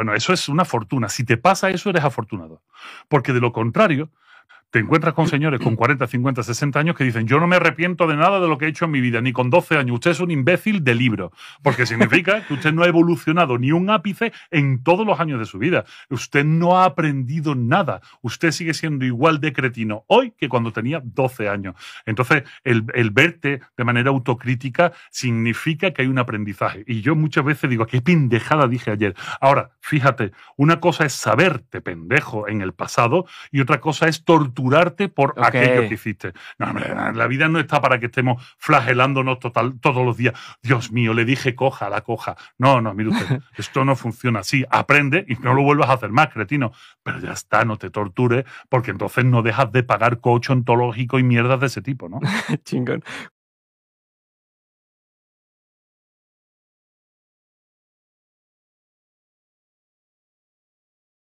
Bueno, eso es una fortuna. Si te pasa eso, eres afortunado. Porque de lo contrario, te encuentras con señores con 40, 50, 60 años que dicen, yo no me arrepiento de nada de lo que he hecho en mi vida, ni con 12 años. Usted es un imbécil de libro, porque significa que usted no ha evolucionado ni un ápice en todos los años de su vida. Usted no ha aprendido nada. Usted sigue siendo igual de cretino hoy que cuando tenía 12 años. Entonces, el, verte de manera autocrítica significa que hay un aprendizaje. Y yo muchas veces digo, qué pendejada dije ayer. Ahora, fíjate, una cosa es saberte pendejo en el pasado y otra cosa es torturar torturarte por aquello que hiciste. No, la vida no está para que estemos flagelándonos total, todos los días. Dios mío, le dije coja, la coja. No, no, mire usted, esto no funciona así. Aprende y no lo vuelvas a hacer más, cretino. Pero ya está, no te tortures, porque entonces no dejas de pagar cocho ontológico y mierdas de ese tipo, ¿no? Chingón.